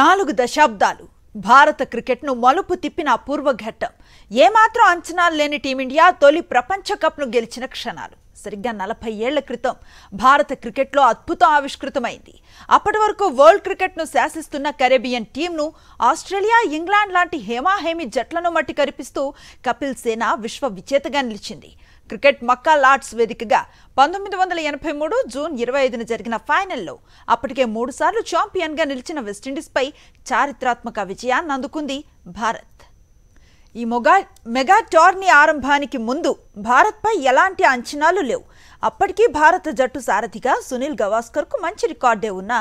నాలుగు దశాబ్దాలు భారత క్రికెట్ను మలుపు తిప్పిన అపూర్వ ఘట్టం ఏమాత్రం అంచనాలు లేని టీమిండియా తొలి ప్రపంచ కప్ను గెలిచిన క్షణాలు సరిగ్గా నలభై ఏళ్ల క్రితం భారత క్రికెట్లో అద్భుతం ఆవిష్కృతమైంది అప్పటి వరకు వరల్డ్ క్రికెట్ను శాసిస్తున్న కరేబియన్ టీంను ఆస్ట్రేలియా ఇంగ్లాండ్ లాంటి హేమాహేమి జట్లను మట్టి కరిపిస్తూ కపిల్ సేనా విశ్వ విజేతగా నిలిచింది క్రికెట్ మక్కా లార్డ్స్ వేదికగా పంతొమ్మిది వందల ఎనభై మూడు జూన్ ఇరవై ఐదున జరిగిన ఫైనల్లో అప్పటికే మూడుసార్లు ఛాంపియన్గా నిలిచిన వెస్టిండీస్పై చారిత్రాత్మక విజయాన్ని అందుకుంది భారత్ ఈ మొగా మెగా టోర్నీ ఆరంభానికి ముందు భారత్పై ఎలాంటి అంచనాలు లేవు అప్పటికీ భారత జట్టు సారథిగా సునీల్ గవాస్కర్కు మంచి రికార్డే ఉన్న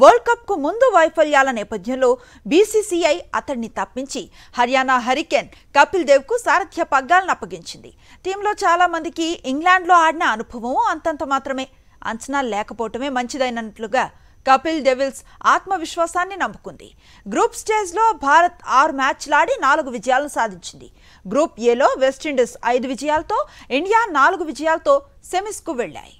వరల్డ్ కప్కు ముందు వైఫల్యాల నేపథ్యంలో బీసీసీఐ అతడిని తప్పించి హర్యానా హరికేన్ కపిల్ దేవ్కు సారథ్య పగ్గాలను అప్పగించింది టీంలో చాలామందికి ఇంగ్లాండ్లో ఆడిన అనుభవం అంతంత మాత్రమే అంచనా లేకపోవటమే మంచిదైనట్లుగా కపిల్ డెవిల్స్ ఆత్మవిశ్వాసాన్ని నమ్ముకుంది గ్రూప్ స్టేజ్లో భారత్ ఆరు మ్యాచ్లాడి నాలుగు విజయాలను సాధించింది గ్రూప్ ఏలో వెస్టిండీస్ ఐదు విజయాలతో ఇండియా నాలుగు విజయాలతో సెమీస్కు వెళ్ళాయి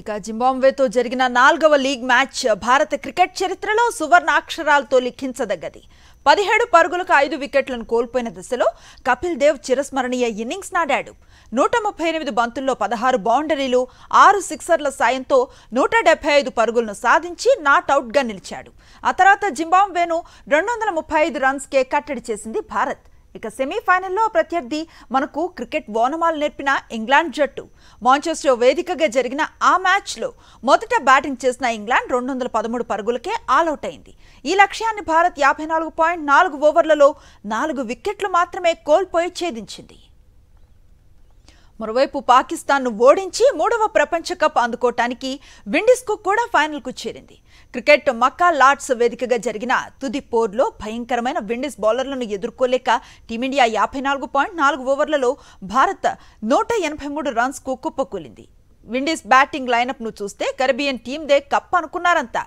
ఇక జింబాంబేతో జరిగిన నాలుగవ లీగ్ మ్యాచ్ భారత క్రికెట్ చరిత్రలో సువర్ణాక్షరాలతో లిఖించదగ్గది పదిహేడు పరుగులకు ఐదు వికెట్లను కోల్పోయిన దశలో కపిల్ దేవ్ చిరస్మరణీయ ఇన్నింగ్స్ నాడాడు నూట ముప్పై ఎనిమిది బంతుల్లో పదహారు బౌండరీలు ఆరు సిక్సర్ల సాయంతో నూట డెబ్బై ఐదు పరుగులను సాధించి నాట్అవుట్గా నిలిచాడు ఆ తర్వాత జింబాంబేను రెండు వందల ముప్పై ఐదు రన్స్కే కట్టడి చేసింది భారత్ ఇక సెమీఫైనల్లో ప్రత్యర్థి మనకు క్రికెట్ బోనమాలు నేర్పిన ఇంగ్లాండ్ జట్టు మాంచెస్టర్ వేదికగా జరిగిన ఆ మ్యాచ్లో మొదట బ్యాటింగ్ చేసిన ఇంగ్లాండ్ రెండు వందల పదమూడు పరుగులకే ఆలౌట్ అయింది ఈ లక్ష్యాన్ని భారత్ యాభై నాలుగు పాయింట్ నాలుగు ఓవర్లలో నాలుగు వికెట్లు మాత్రమే కోల్పోయి ఛేదించింది మరోవైపు పాకిస్తాన్ను ఓడించి మూడవ ప్రపంచ కప్ అందుకోవటానికి విండీస్కు కూడా ఫైనల్కు చేరింది క్రికెట్ మక్కా లార్డ్స్ వేదికగా జరిగిన తుది పోర్లో భయంకరమైన విండీస్ బౌలర్లను ఎదుర్కోలేక టీమిండియా యాభై నాలుగు పాయింట్ నాలుగు ఓవర్లలో భారత్ నూట ఎనభై మూడు రన్స్కు కుప్పకూలింది విండీస్ బ్యాటింగ్ లైనప్ను చూస్తే కరిబియన్ టీమ్దే కప్ అనుకున్నారంతా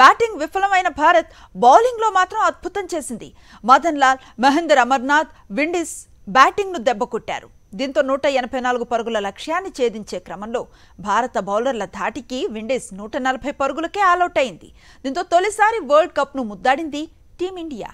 బ్యాటింగ్ విఫలమైన భారత్ బౌలింగ్లో మాత్రం అద్భుతం చేసింది మదన్ లాల్ మహేందర్ అమర్నాథ్ విండీస్ బ్యాటింగ్ను దెబ్బకొట్టారు దీంతో నూట ఎనభై నాలుగు పరుగుల లక్ష్యాన్ని ఛేదించే క్రమంలో భారత బౌలర్ల ధాటికి విండీస్ నూట నలభై పరుగులకే ఆలౌట్ అయింది దీంతో తొలిసారి వరల్డ్ కప్ను ముద్దాడింది టీమిండియా